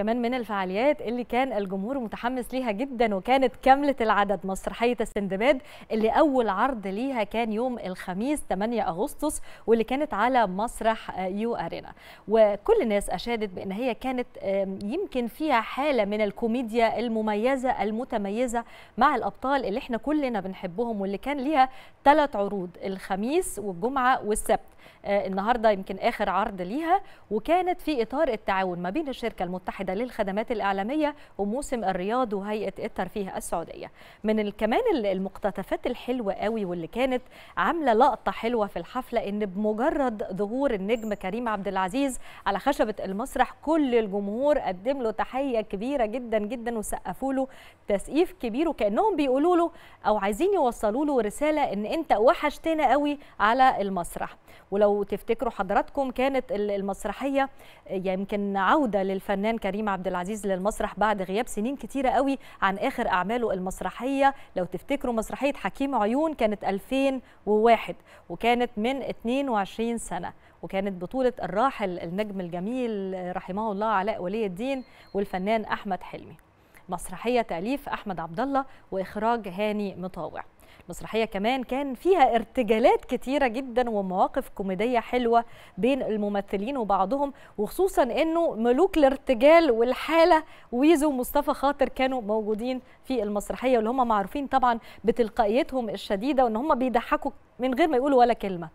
كمان من الفعاليات اللي كان الجمهور متحمس ليها جدا وكانت كاملة العدد مسرحية السندباد اللي أول عرض ليها كان يوم الخميس 8 أغسطس واللي كانت على مسرح آه، يو أرينا وكل الناس أشادت بأن هي كانت يمكن فيها حالة من الكوميديا المميزة المتميزة مع الأبطال اللي احنا كلنا بنحبهم واللي كان ليها ثلاث عروض الخميس والجمعة والسبت آه، النهارده يمكن اخر عرض ليها وكانت في اطار التعاون ما بين الشركه المتحده للخدمات الاعلاميه وموسم الرياض وهيئه الترفيه السعوديه من كمان المقتطفات الحلوه قوي واللي كانت عامله لقطه حلوه في الحفله ان بمجرد ظهور النجم كريم عبد العزيز على خشبه المسرح كل الجمهور قدم له تحيه كبيره جدا جدا وسقفوا له تسقيف كبير وكانهم بيقولوا له او عايزين يوصلوا له رساله ان انت وحشتنا قوي على المسرح ولو تفتكروا حضراتكم كانت المسرحيه آه، يمكن عوده للفنان كريم عبد العزيز للمسرح بعد غياب سنين كتيره قوي عن اخر اعماله المسرحيه لو تفتكروا مسرحيه حكيم عيون كانت 2001 وكانت من 22 سنه وكانت بطولة الراحل النجم الجميل آه، رحمه الله علاء ولي الدين والفنان أحمد حلمي مسرحية تأليف أحمد عبد الله وإخراج هاني مطاوع المسرحيه كمان كان فيها ارتجالات كتيره جدا ومواقف كوميديه حلوه بين الممثلين وبعضهم وخصوصا انه ملوك الارتجال والحاله ويزو ومصطفى خاطر كانوا موجودين في المسرحيه واللي هم معروفين طبعا بتلقائيتهم الشديده وان هم بيضحكوا من غير ما يقولوا ولا كلمه